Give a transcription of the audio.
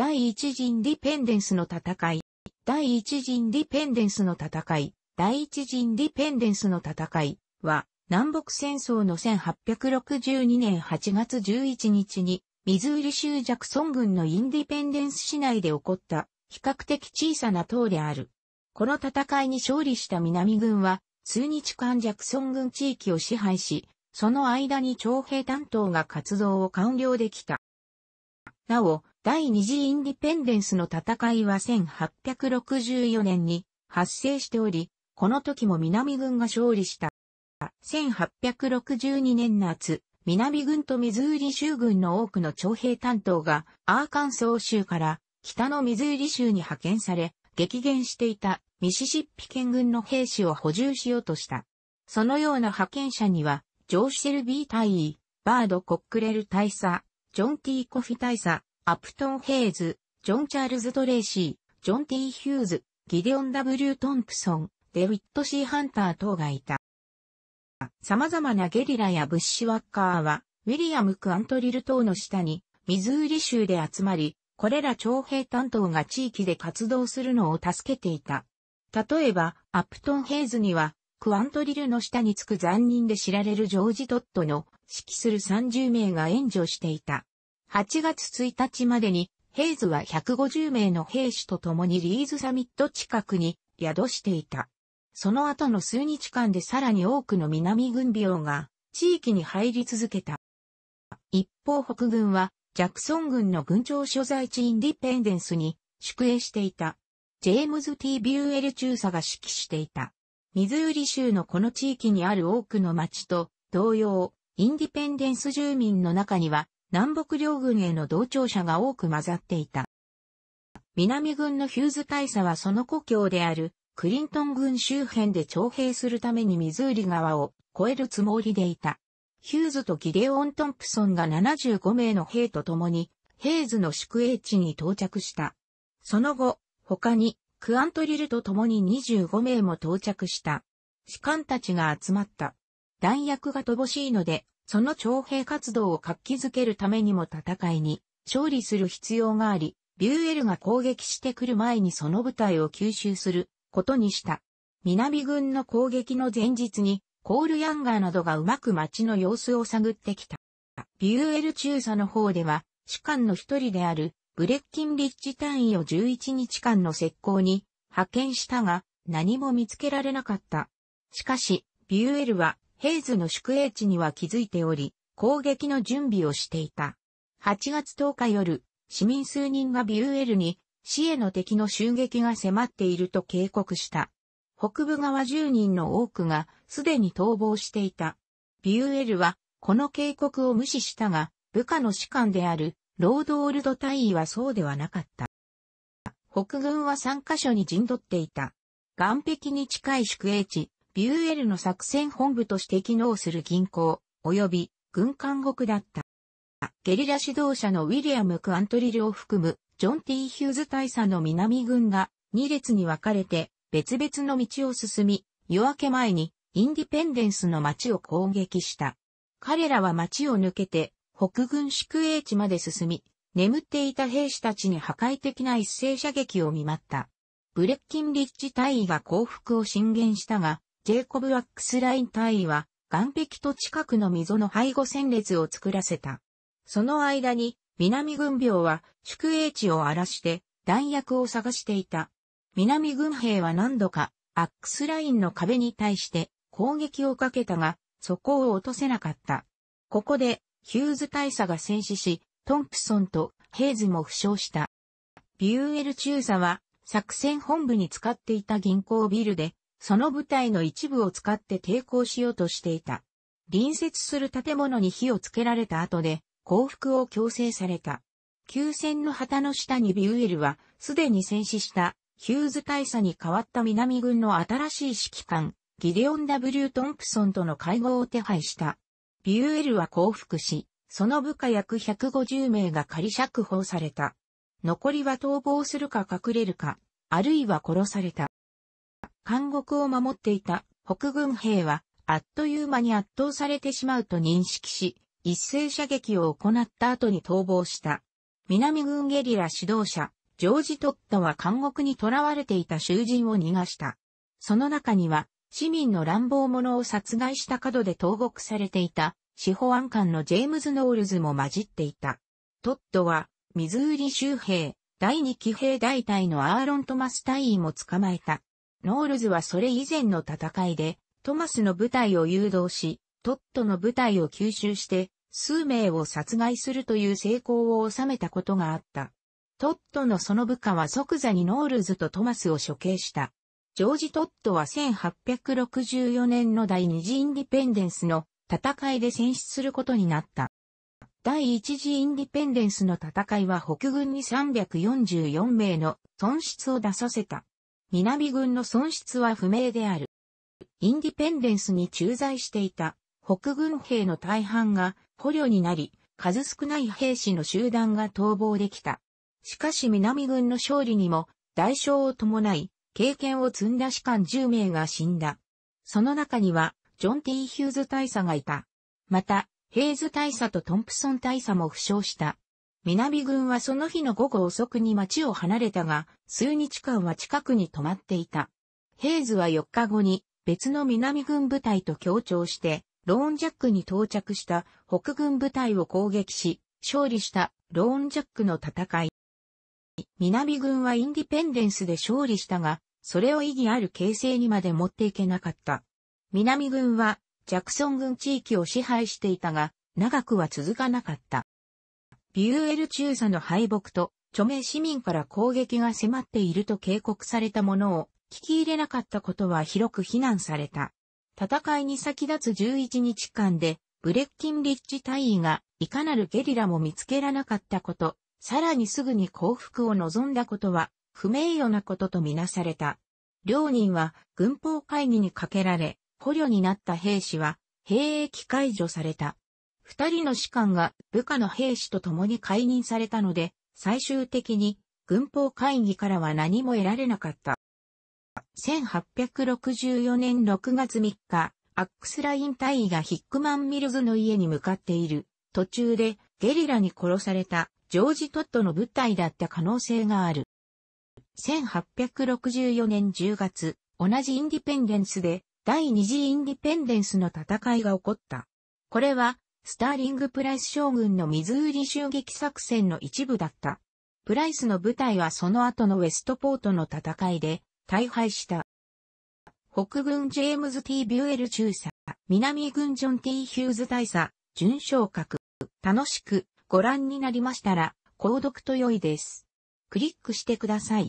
第一陣ディペンデンスの戦い、第一陣ディペンデンスの戦い、第一陣ディペンデンスの戦いは、南北戦争の1862年8月11日に、ミズーリ州ジャクソン軍のインディペンデンス市内で起こった比較的小さな塔である。この戦いに勝利した南軍は数日間ジャクソン軍地域を支配し、その間に徴兵担当が活動を完了できた。なお、第二次インディペンデンスの戦いは1864年に発生しており、この時も南軍が勝利した。1862年夏、南軍とミズーリ州軍の多くの徴兵担当がアーカンソー州から北のミズーリ州に派遣され、激減していたミシシッピ県軍の兵士を補充しようとした。そのような派遣者には、ジョーシェルビー大尉、バード・コックレル大佐、ジョン・ティー・コフィ大佐、アプトン・ヘイズ、ジョン・チャールズ・トレイシー、ジョン・テーヒューズ、ギデオン・ W・ トンプソン、デウィット・シー・ハンター等がいた。様々なゲリラやブッシュワッカーは、ウィリアム・クアントリル等の下に、ミズーリ州で集まり、これら徴兵担当が地域で活動するのを助けていた。例えば、アプトン・ヘイズには、クアントリルの下につく残忍で知られるジョージ・トットの指揮する30名が援助していた。8月1日までに、ヘイズは150名の兵士と共にリーズサミット近くに宿していた。その後の数日間でさらに多くの南軍備が地域に入り続けた。一方北軍はジャクソン軍の軍長所在地インディペンデンスに宿営していた。ジェームズ・ T・ ビューエル中佐が指揮していた。ミズーリ州のこの地域にある多くの町と同様、インディペンデンス住民の中には南北両軍への同調者が多く混ざっていた。南軍のヒューズ大佐はその故郷であるクリントン軍周辺で徴兵するためにミズーリ川を越えるつもりでいた。ヒューズとギデオン・トンプソンが75名の兵と共にヘイズの宿営地に到着した。その後、他にクアントリルと共に25名も到着した。士官たちが集まった。弾薬が乏しいので、その徴兵活動を活気づけるためにも戦いに勝利する必要があり、ビューエルが攻撃してくる前にその部隊を吸収することにした。南軍の攻撃の前日に、コールヤンガーなどがうまく街の様子を探ってきた。ビューエル中佐の方では、士官の一人であるブレッキンリッジ単位を11日間の石膏に派遣したが、何も見つけられなかった。しかし、ビューエルはヘイズの宿営地には気づいており、攻撃の準備をしていた。8月10日夜、市民数人がビューエルに、市への敵の襲撃が迫っていると警告した。北部側10人の多くがすでに逃亡していた。ビューエルはこの警告を無視したが、部下の士官であるロードオールド大尉はそうではなかった。北軍は3カ所に陣取っていた。岸壁に近い宿営地、UL の作戦本部として機能する銀行、及び軍監獄だった。ゲリラ指導者のウィリアム・クアントリルを含む、ジョン・ T・ ヒューズ大佐の南軍が、2列に分かれて、別々の道を進み、夜明け前に、インディペンデンスの街を攻撃した。彼らは街を抜けて、北軍宿営地まで進み、眠っていた兵士たちに破壊的な一斉射撃を見舞った。ブレッキンリッジ大尉が降伏を進言したが、ジェイコブ・ワックスライン隊尉は、岸壁と近くの溝の背後戦列を作らせた。その間に、南軍兵は宿営地を荒らして弾薬を探していた。南軍兵は何度かアックスラインの壁に対して攻撃をかけたが、そこを落とせなかった。ここでヒューズ大佐が戦死し、トンプソンとヘイズも負傷した。ビューエル中佐は作戦本部に使っていた銀行ビルでその部隊の一部を使って抵抗しようとしていた。隣接する建物に火をつけられた後で降伏を強制された。休戦の旗の下にビューエルはすでに戦死したヒューズ大佐に代わった南軍の新しい指揮官ギデオン・ W・ トンプソンとの会合を手配した。ビューエルは降伏し、その部下約150名が仮釈放された。残りは逃亡するか隠れるか、あるいは殺された。監獄を守っていた北軍兵は、あっという間に圧倒されてしまうと認識し、一斉射撃を行った後に逃亡した。南軍ゲリラ指導者、ジョージ・トットは監獄に囚われていた囚人を逃がした。その中には、市民の乱暴者を殺害した角で投獄されていた、司法案官のジェームズ・ノールズも混じっていた。トットは、ミズーリ州兵、第2騎兵大隊のアーロン・トマス隊員も捕まえた。ノールズはそれ以前の戦いで、トマスの部隊を誘導し、トットの部隊を吸収して、数名を殺害するという成功を収めたことがあった。トットのその部下は即座にノールズとトマスを処刑した。ジョージ・トットは1864年の第二次インディペンデンスの戦いで戦死することになった。第一次インディペンデンスの戦いは北軍に344名の損失を出させた。南軍の損失は不明である。インディペンデンスに駐在していた北軍兵の大半が捕虜になり、数少ない兵士の集団が逃亡できた。しかし南軍の勝利にも代償を伴い、経験を積んだ士官10名が死んだ。その中には、ジョン・ティー・ヒューズ大佐がいた。また、ヘイズ大佐とトンプソン大佐も負傷した。南軍はその日の午後遅くに町を離れたが、数日間は近くに泊まっていた。ヘイズは4日後に別の南軍部隊と協調して、ローンジャックに到着した北軍部隊を攻撃し、勝利したローンジャックの戦い。南軍はインディペンデンスで勝利したが、それを意義ある形勢にまで持っていけなかった。南軍はジャクソン軍地域を支配していたが、長くは続かなかった。リュエル中佐の敗北と、著名市民から攻撃が迫っていると警告されたものを聞き入れなかったことは広く非難された。戦いに先立つ11日間で、ブレッキンリッジ大尉がいかなるゲリラも見つけらなかったこと、さらにすぐに降伏を望んだことは、不名誉なこととみなされた。両人は軍法会議にかけられ、捕虜になった兵士は、兵役解除された。二人の士官が部下の兵士と共に解任されたので、最終的に軍法会議からは何も得られなかった。1864年6月3日、アックスライン大尉がヒックマン・ミルズの家に向かっている途中でゲリラに殺されたジョージ・トットの部隊だった可能性がある。1864年10月、同じインディペンデンスで第二次インディペンデンスの戦いが起こった。これはスターリング・プライス将軍のミズーリ襲撃作戦の一部だった。プライスの部隊はその後のウェストポートの戦いで大敗した。北軍ジェームズ・ T・ ビュエル中佐、南軍ジョン・ T・ ヒューズ大佐、準昇格。楽しくご覧になりましたら、購読と良いです。クリックしてください。